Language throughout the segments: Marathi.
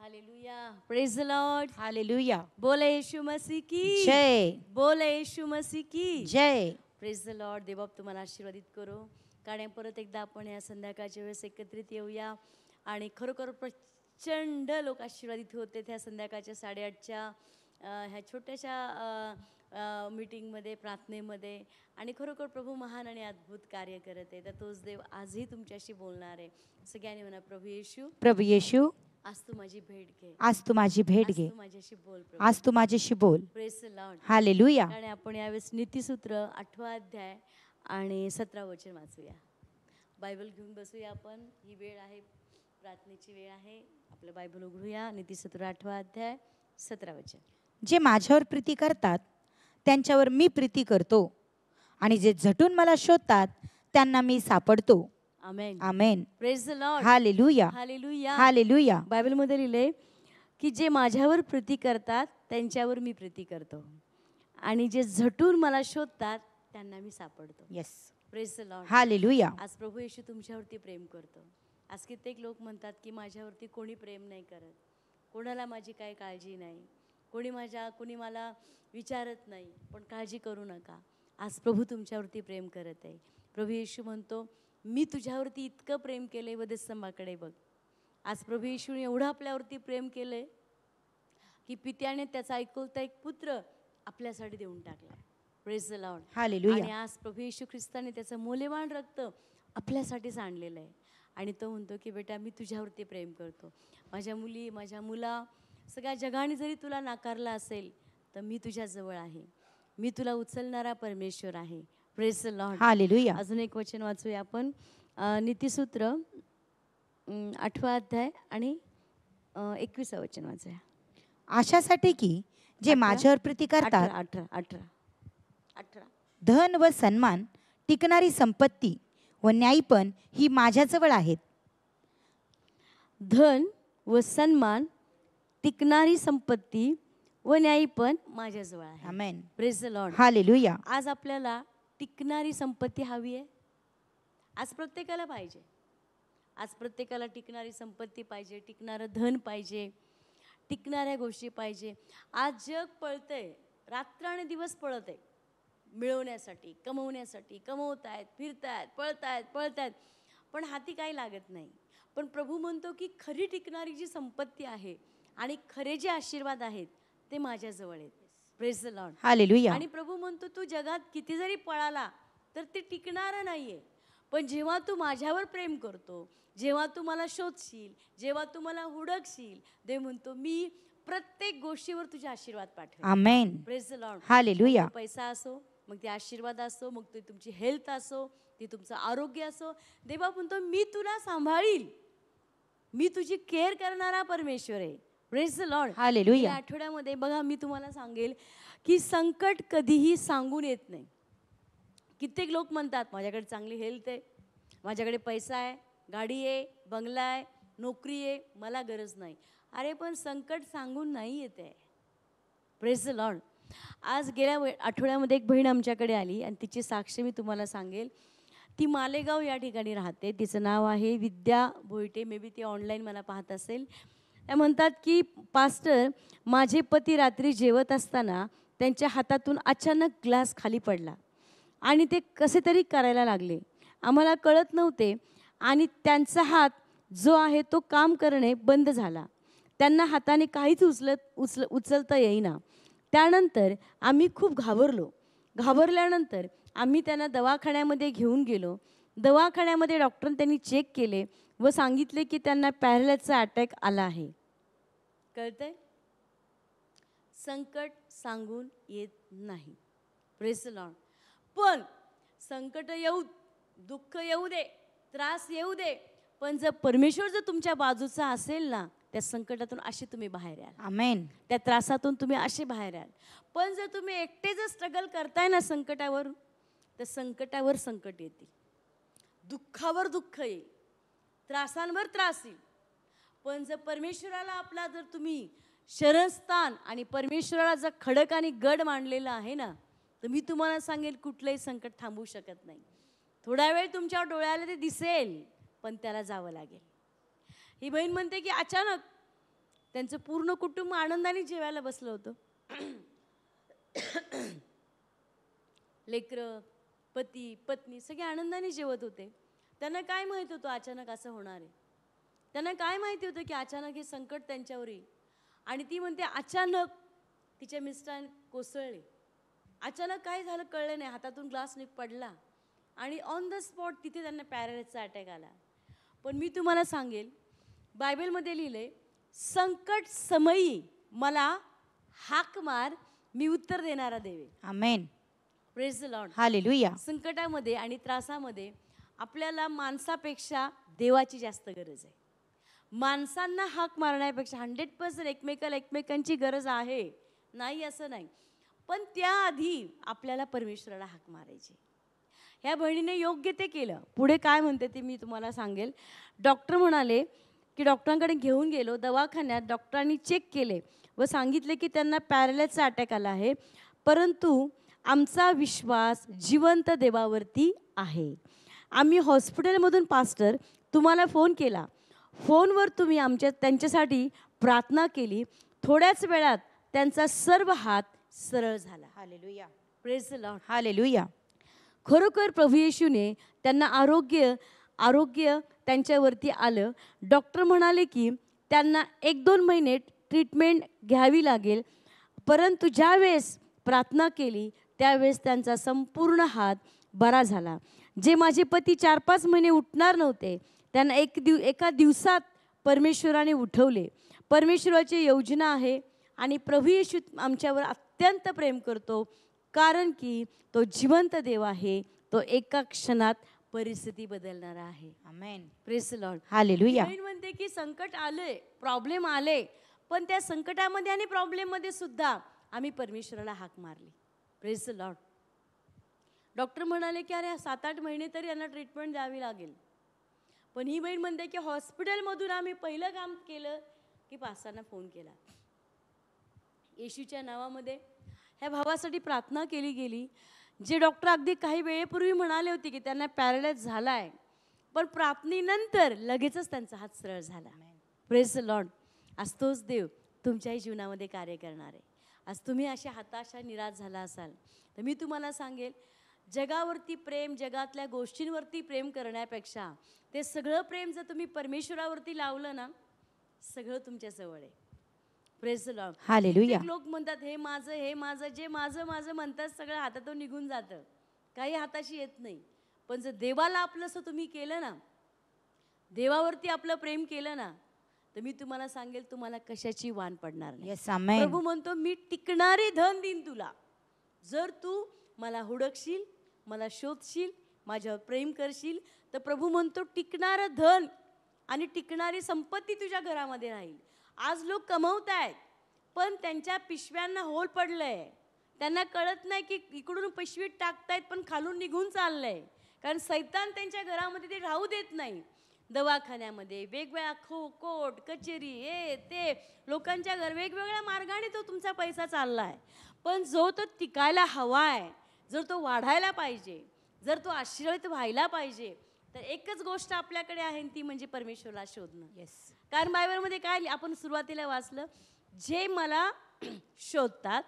हालेलुया प्रेज लॉर्ड हालेलुया बोल येशु मसीह की जय बोल येशु मसीह की जय प्रेज द लॉर्ड देबाब तुम्हाला आशीर्वादित करो कारण परत एकदा आपण या संध्याकाळच्या वेळेस एकत्रित येऊया आणि खरोखर प्रचंड लोक आशीर्वादित होते त्या संध्याकाळच्या साडेआठच्या ह्या छोट्याशा मीटिंगमध्ये प्रार्थनेमध्ये आणि खरोखर प्रभू महान आणि अद्भुत कार्य करत आहे तर तोच देव आजही तुमच्याशी बोलणार आहे सगळ्यांनी म्हणा प्रभू येशू प्रभू येशू आज तू माझी भेट घे आज तू माझी भेट घे माझ्याशी बोल आज तू माझ्याशी बोल हालेलुया आणि आपण यावेळेस नीतीसूत्र आठवा अध्याय आणि सतरा वचन वाचूया बायबल घेऊन बसूया आपण ही वेळ आहे प्रार्थनेची वेळ आहे आपलं बायबल उघडूया नीतीसूत्र आठवा अध्याय सतरा वचन जे माझ्यावर प्रीती करतात त्यांच्यावर मी प्रीती करतो आणि जे झटून मला शोधतात त्यांना मी सापडतो आमेन आमेन प्रेज द लॉर्ड हालेलुया हालेलुया हालेलुया मध्ये लिहिले की जे माझ्यावर प्रीती करतात त्यांच्यावर मी प्रीती करतो आणि जे झटून मला शोधतात त्यांना मी सापडतो यस प्रेज द लॉर्ड हालेलुया आज प्रभू येशू तुमच्यावरती प्रेम करतो आज कित्येक लोक म्हणतात की माझ्यावरती कोणी प्रेम नाही करत कोणाला माझी काय काळजी नाही कोणी माझ्या कोणी मला विचारत नाही पण काळजी करू नका आज प्रभू तुमच्यावरती प्रेम करत आहे प्रभू येशू म्हणतो मी तुझ्यावरती इतकं प्रेम केलं आहे वधस्तंभाकडे बघ आज प्रभू येशूने एवढं आपल्यावरती प्रेम केलं आहे की पित्याने त्याचा ऐकवता एक पुत्र आपल्यासाठी देऊन टाकला प्रेस लावून आणि आज प्रभू येशू ख्रिस्ताने त्याचं मौल्यवान रक्त आपल्यासाठीच आणलेलं आहे आणि तो म्हणतो की बेटा मी तुझ्यावरती प्रेम करतो माझ्या मुली माझ्या मुला सगळ्या जगाने जरी तुला नाकारला असेल तर मी तुझ्याजवळ आहे मी तुला उचलणारा परमेश्वर आहे प्रेस हालेलुया अजून एक वचन वाचूया आपण नीतीसूत्र आठवा अध्याय आणि एकविसा वचन वाचूया आशासाठी की जे माझ्यावर प्रीती करतात अठरा अठरा अठरा धन व सन्मान टिकणारी संपत्ती व न्यायपण ही माझ्याजवळ आहेत धन व सन्मान टिकणारी संपत्ती व न्यायपण माझ्याजवळ आहे आज आपल्याला टिकणारी संपत्ती हवी आहे आज प्रत्येकाला पाहिजे आज प्रत्येकाला टिकणारी संपत्ती पाहिजे टिकणारं धन पाहिजे टिकणाऱ्या गोष्टी पाहिजे आज जग पळतं आहे रात्र आणि दिवस पळत आहे मिळवण्यासाठी कमवण्यासाठी कमवत आहेत फिरतायत पळतायत पळतायत पण हाती काही लागत नाही पण प्रभू म्हणतो की खरी टिकणारी जी संपत्ती आहे आणि खरे जे आशीर्वाद आहेत ते माझ्याजवळ आहेत प्रेज हालेलुया आणि प्रभू म्हणतो तू जगात किती जरी पळाला तर ते टिकणार नाहीये पण जेव्हा तू माझ्यावर प्रेम करतो जेव्हा तू मला शोधशील जेव्हा तू मला हुडकशील ते म्हणतो मी प्रत्येक गोष्टीवर तुझे आशीर्वाद पाठवेल पैसा असो मग ते आशीर्वाद असो मग ते तुमची हेल्थ असो ते तुमचं आरोग्य असो देवा म्हणतो मी तुला सांभाळील मी तुझी केअर करणारा परमेश्वर आहे प्रेज द लॉर्ड या आठवड्यामध्ये बघा मी तुम्हाला सांगेल की संकट कधीही सांगून येत नाही कित्येक लोक म्हणतात माझ्याकडे चांगली हेल्थ आहे माझ्याकडे पैसा आहे गाडी आहे बंगला आहे नोकरी आहे मला गरज नाही अरे पण संकट सांगून नाही येत आहे प्रेज द लॉर्ड आज गेल्या आठवड्यामध्ये एक बहीण आमच्याकडे आली आणि तिची साक्ष मी तुम्हाला सांगेल ती मालेगाव या ठिकाणी राहते तिचं नाव आहे विद्या भोयटे मे बी ती ऑनलाईन मला पाहत असेल त्या म्हणतात की पास्टर माझे पती रात्री जेवत असताना त्यांच्या हातातून अचानक ग्लास खाली पडला आणि ते कसे तरी करायला लागले आम्हाला कळत नव्हते आणि त्यांचा हात जो आहे तो काम करणे बंद झाला त्यांना हाताने काहीच उचलत उचल उचलता येईना त्यानंतर आम्ही खूप घाबरलो घाबरल्यानंतर आम्ही त्यांना दवाखान्यामध्ये घेऊन गेलो दवाखान्यामध्ये डॉक्टरने त्यांनी चेक केले व सांगितले की त्यांना पॅरलाचा अटॅक आला आहे कळतंय संकट सांगून येत नाही प्रेसलॉन पण संकट येऊ दुःख येऊ दे त्रास येऊ दे पण जर परमेश्वर जर तुमच्या बाजूचा असेल ना त्या संकटातून असे तुम्ही बाहेर याल आमेन त्या त्रासातून तुम्ही असे बाहेर याल पण जर तुम्ही एकटे जर स्ट्रगल करताय ना संकटावर तर संकटावर संकट येते दुःखावर दुःख येईल त्रासांवर त्रास येईल पण जर परमेश्वराला आपला जर तुम्ही शरणस्थान आणि परमेश्वराला जर खडक आणि गड मांडलेला आहे ना तर मी तुम्हाला सांगेल कुठलंही संकट थांबू शकत नाही थोडा वेळ तुमच्या डोळ्याला ते दिसेल पण त्याला जावं लागेल ही बहीण म्हणते की अचानक त्यांचं पूर्ण कुटुंब आनंदाने जेवायला बसलं होतं लेकरं पती पत्नी सगळे आनंदाने जेवत होते त्यांना काय माहीत होतं अचानक असं होणार आहे त्यांना काय माहिती होतं की अचानक हे संकट त्यांच्यावर येईल आणि ती म्हणते अचानक तिच्या मिस्टर कोसळले अचानक काय झालं कळलं नाही हातातून ग्लास निक पडला आणि ऑन द स्पॉट तिथे त्यांना पॅरेजचा अटॅक आला पण मी तुम्हाला सांगेल बायबलमध्ये लिहिले संकट समयी मला हाक मार मी उत्तर देणारा देवे आमेन प्रेज द लॉर्ड हालेलुया संकटामध्ये आणि त्रासामध्ये आपल्याला माणसापेक्षा देवाची जास्त गरज आहे माणसांना हाक मारण्यापेक्षा हंड्रेड पर्सेंट एकमेकाला एकमेकांची गरज आहे नाही असं नाही पण त्याआधी आपल्याला परमेश्वराला हाक मारायची ह्या बहिणीने योग्य ते केलं पुढे काय म्हणते ते मी तुम्हाला सांगेल डॉक्टर म्हणाले की डॉक्टरांकडे घेऊन गेलो दवाखान्यात डॉक्टरांनी चेक केले व सांगितले की त्यांना पॅरलाइजचा अटॅक आला आहे परंतु आमचा विश्वास जिवंत देवावरती आहे आम्ही हॉस्पिटलमधून पास्टर तुम्हाला फोन केला फोनवर तुम्ही आमच्या त्यांच्यासाठी प्रार्थना केली थोड्याच वेळात त्यांचा सर्व हात सरळ झाला हालेलुया प्रेज खरोखर प्रभू येशूने त्यांना आरोग्य आरोग्य त्यांच्यावरती आलं डॉक्टर म्हणाले की त्यांना एक दोन महिने ट्रीटमेंट घ्यावी लागेल परंतु ज्यावेळेस प्रार्थना केली त्यावेळेस त्यांचा संपूर्ण हात बरा झाला जे माझे पती चार पाच महिने उठणार नव्हते त्यांना एक दिव एका दिवसात परमेश्वराने उठवले परमेश्वराची योजना आहे आणि प्रभू येशू आमच्यावर अत्यंत प्रेम करतो कारण की तो जिवंत देव आहे तो एका क्षणात परिस्थिती बदलणारा आहे आमेन प्रेस लॉर्ड हालेलुया म्हणते की संकट आले प्रॉब्लेम आले पण त्या संकटामध्ये आणि प्रॉब्लेममध्ये सुद्धा आम्ही परमेश्वराला हाक मारली प्रेस लॉर्ड डॉक्टर म्हणाले की अरे सात आठ महिने तरी यांना ट्रीटमेंट द्यावी लागेल पण ही बहीण म्हणते की हॉस्पिटलमधून आम्ही पहिलं काम केलं की पासांना फोन केला येशूच्या नावामध्ये ह्या भावासाठी प्रार्थना केली गेली जे डॉक्टर अगदी काही वेळेपूर्वी म्हणाले होते की त्यांना पॅरेलाइज झाला आहे पण प्रार्थनेनंतर लगेचच त्यांचा हात सरळ झाला प्रेस लॉन आज तोच देव तुमच्याही जीवनामध्ये कार्य करणार आहे आज तुम्ही अशा हताशा निराश झाला असाल तर मी तुम्हाला सांगेल जगावरती प्रेम जगातल्या गोष्टींवरती प्रेम करण्यापेक्षा ते सगळं प्रेम जर तुम्ही परमेश्वरावरती लावलं ना सगळं तुमच्या जवळ आहे प्रेस लोक म्हणतात हे माझं हे माझं जे माझं माझं म्हणतात सगळं हातातून निघून जातं काही हाताशी येत नाही पण जर देवाला आपलं तुम्ही केलं ना देवावरती आपलं प्रेम केलं ना तर मी तुम्हाला सांगेल तुम्हाला कशाची वान पडणार नाही प्रभू म्हणतो मी टिकणारे धन देईन तुला जर तू मला हुडकशील मला शोधशील माझ्यावर प्रेम करशील तर प्रभू म्हणतो टिकणारं धन आणि टिकणारी संपत्ती तुझ्या घरामध्ये राहील आज लोक कमवत आहेत पण त्यांच्या पिशव्यांना होल पडलं आहे त्यांना कळत नाही की इकडून पिशवीत टाकतायत पण खालून निघून चाललं आहे कारण सैतान त्यांच्या घरामध्ये ते राहू देत नाही दवाखान्यामध्ये वेगवेगळ्या खो कोट कचेरी हे ते लोकांच्या घर वेगवेगळ्या मार्गाने तो तुमचा पैसा चालला आहे पण जो तो टिकायला हवा आहे जर तो वाढायला पाहिजे जर तो आश्रयित व्हायला पाहिजे तर एकच गोष्ट आपल्याकडे आहे ती म्हणजे परमेश्वरला शोधणं येस कारण बायबलमध्ये काय आपण सुरुवातीला वाचलं जे मला शोधतात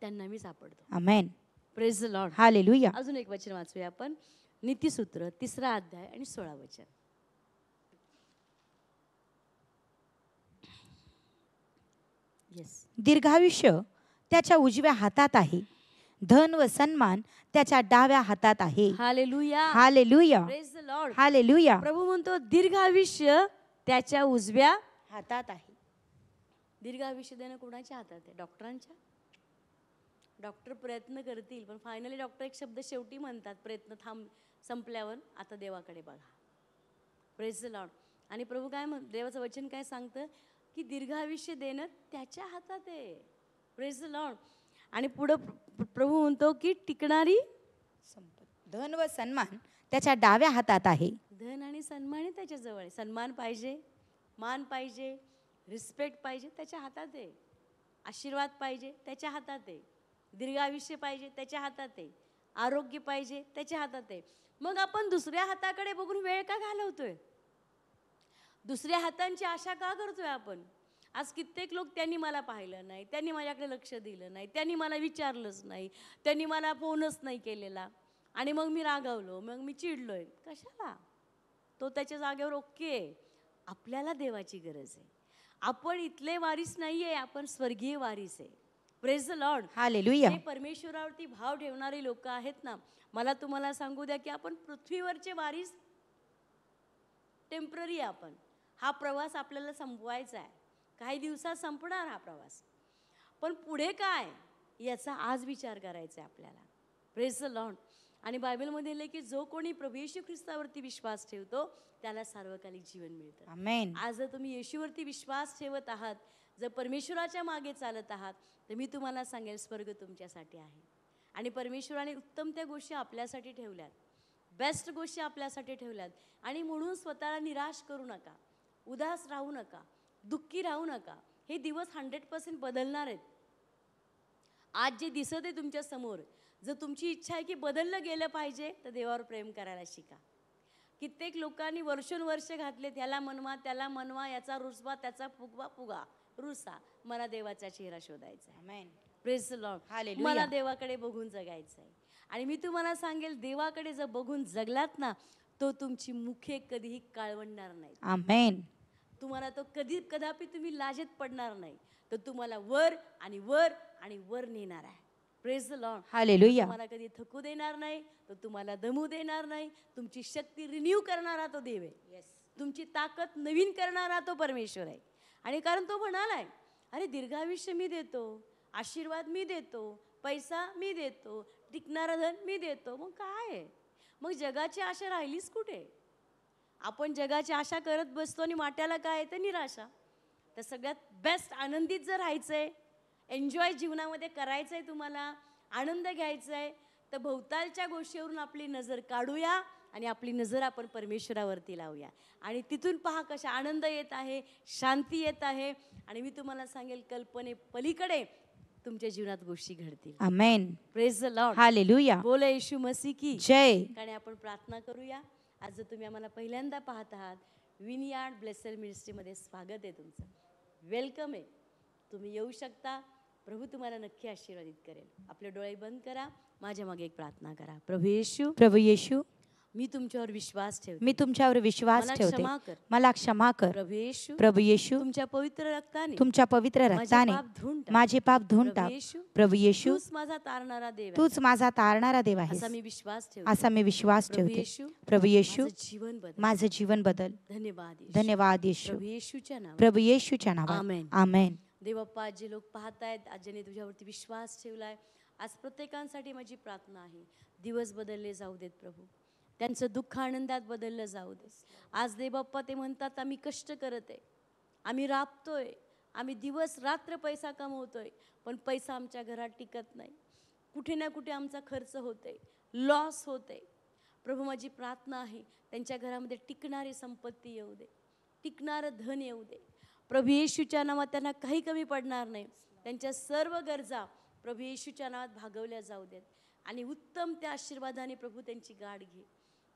त्यांना मी सापडतो अमेन प्रेज लॉर्ड हालेलुया अजून एक वचन वाचूया आपण नीतीसूत्र तिसरा अध्याय आणि सोळा वचन येस दीर्घायुष्य त्याच्या उजव्या हातात आहे धन व सन्मान त्याच्या डाव्या हातात आहे प्रभू म्हणतो दीर्घ आयुष्य त्याच्या उजव्या हातात आहे दीर्घ आयुष्य देणं कोणाच्या हातात आहे डॉक्टरांच्या डॉक्टर प्रयत्न करतील पण फायनली डॉक्टर एक शब्द शेवटी म्हणतात प्रयत्न थांब संपल्यावर आता देवाकडे बघा प्रेज द लॉर्ड आणि प्रभू काय म्हण देवाचं वचन काय सांगतं की दीर्घ आयुष्य देणं त्याच्या हातात आहे प्रेज द लॉर्ड आणि पुढं प्रभू म्हणतो की टिकणारी धन व सन्मान त्याच्या डाव्या हातात आहे धन आणि सन्मान त्याच्या जवळ सन्मान पाहिजे मान पाहिजे रिस्पेक्ट पाहिजे त्याच्या हातात आहे आशीर्वाद पाहिजे त्याच्या हातात आहे दीर्घायुष्य पाहिजे त्याच्या हातात आहे आरोग्य पाहिजे त्याच्या हातात आहे मग आपण दुसऱ्या हाताकडे बघून वेळ का घालवतोय दुसऱ्या हातांची आशा का करतोय आपण आज कित्येक लोक त्यांनी मला पाहिलं नाही त्यांनी माझ्याकडे लक्ष दिलं नाही त्यांनी मला विचारलंच नाही त्यांनी मला फोनच नाही केलेला आणि मग मी रागावलो मग मी चिडलोय कशाला तो त्याच्या जागेवर ओके आपल्याला देवाची गरज आहे आपण इथले वारीस नाही आहे आपण स्वर्गीय वारीस आहे प्रेज लॉर्ड हे परमेश्वरावरती भाव ठेवणारे लोक आहेत ना मला तुम्हाला सांगू द्या की आपण पृथ्वीवरचे वारीस टेम्पररी आपण हा प्रवास आपल्याला संपवायचा आहे काही दिवसात संपणार हा प्रवास पण पुढे काय याचा आज विचार करायचा आहे आपल्याला प्रेस द लॉन आणि बायबलमध्ये लिहिले की जो कोणी प्रभू येशू ख्रिस्तावरती विश्वास ठेवतो त्याला सार्वकालिक जीवन मिळतं आज जर तुम्ही येशूवरती विश्वास ठेवत आहात जर परमेश्वराच्या मागे चालत आहात तर मी तुम्हाला सांगेल स्वर्ग तुमच्यासाठी आहे आणि परमेश्वराने उत्तम त्या गोष्टी आपल्यासाठी ठेवल्यात बेस्ट गोष्टी आपल्यासाठी ठेवल्यात आणि म्हणून स्वतःला निराश करू नका उदास राहू नका दुःखी राहू नका हे दिवस हंड्रेड पर्सेंट बदलणार आहेत आज जे दिसत आहे तुमच्या समोर जर तुमची इच्छा आहे की बदललं गेलं पाहिजे तर देवावर प्रेम करायला शिका कित्येक लोकांनी वर्षोनवर्ष घातले त्याला मनवा त्याला मनवा याचा रुसवा त्याचा फुगवा फुगा रुसा मला देवाचा चेहरा शोधायचा आहे प्रेस लॉर्ड मला देवाकडे बघून जगायचं आहे आणि मी तुम्हाला सांगेल देवाकडे जर बघून जगलात ना तो तुमची मुखे कधीही काळवणणार नाही तुम्हाला तो कधी कदापि तुम्ही लाजेत पडणार नाही तर तुम्हाला वर आणि वर आणि वर नेणार आहे प्रेज लॉन मला कधी थकू देणार नाही तो तुम्हाला दमू देणार नाही तुमची शक्ती रिन्यू करणारा तो देव आहे yes. तुमची ताकद नवीन करणारा तो परमेश्वर आहे आणि कारण तो म्हणालाय अरे दीर्घायुष्य मी देतो आशीर्वाद मी देतो पैसा मी देतो टिकणारा धन मी देतो मग काय मग जगाची आशा राहिलीच कुठे आपण जगाची आशा करत बसतो आणि वाट्याला काय येतं निराशा तर सगळ्यात बेस्ट आनंदीत जर राहायचं आहे एन्जॉय जीवनामध्ये करायचं आहे तुम्हाला आनंद घ्यायचा आहे तर भोवतालच्या गोष्टीवरून आपली नजर काढूया आणि आपली नजर आपण परमेश्वरावरती लावूया आणि तिथून पहा कशा आनंद येत आहे शांती येत आहे आणि मी तुम्हाला सांगेल कल्पने पलीकडे तुमच्या जीवनात गोष्टी घडतील आमेन प्रेज द लॉर्ड हालेलुया बोल येशू मसी की जय आणि आपण प्रार्थना करूया आज जर तुम्ही आम्हाला पहिल्यांदा पाहत आहात विनयार्ड ब्लेसर मिनिस्ट्रीमध्ये स्वागत आहे तुमचं वेलकम आहे तुम्ही येऊ शकता प्रभू तुम्हाला नक्की आशीर्वादित करेल आपले डोळे बंद करा माझ्या मागे एक प्रार्थना करा प्रभू येशू प्रभू येशू मी तुमच्यावर विश्वास ठेव मी तुमच्यावर विश्वास ठेवते मला क्षमा कर प्रभू येशू येशू तुमच्या पवित्र रक्ताने तुमच्या पवित्र रक्ताने माझे पाप धुऊन टाक प्रभू येशू माझा तारणारा देव तूच माझा तारणारा देव आहे असा मी विश्वास ठेवते असा मी विश्वास ठेवते प्रभू येशू जीवन बदल माझं जीवन बदल धन्यवाद धन्यवाद येशू येशूच्या नाव प्रभू येशूच्या नाव आमेन देवप्पा जे लोक पाहतायत आजीने तुझ्यावरती विश्वास ठेवलाय आज प्रत्येकांसाठी माझी प्रार्थना आहे दिवस बदलले जाऊ देत प्रभू त्यांचं दुःख आनंदात बदललं जाऊ दे आज दे बाप्पा ते म्हणतात आम्ही कष्ट करत आहे आम्ही राबतोय आम्ही दिवस रात्र पैसा कमवतोय पण पैसा आमच्या घरात टिकत नाही कुठे ना कुठे आमचा खर्च आहे लॉस आहे प्रभू माझी प्रार्थना आहे त्यांच्या घरामध्ये टिकणारी संपत्ती येऊ दे टिकणारं धन येऊ दे प्रभू येशूच्या नावात त्यांना काही कमी पडणार नाही त्यांच्या सर्व गरजा प्रभू येशूच्या नावात भागवल्या जाऊ देत आणि उत्तम त्या आशीर्वादाने प्रभू त्यांची गाठ घे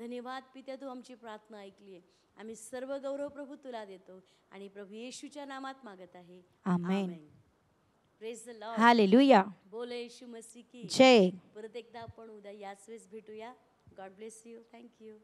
धन्यवाद पित्या तू आमची प्रार्थना ऐकली आहे आम्ही सर्व गौरव प्रभू तुला देतो आणि प्रभू येशूच्या नामात मागत आहे आमेन प्रेज द लॉर्ड हालेलुया बोल येशू मसीह की जय परत एकदा आपण उद्या याच वेळेस भेटूया गॉड ब्लेस यू थँक्यू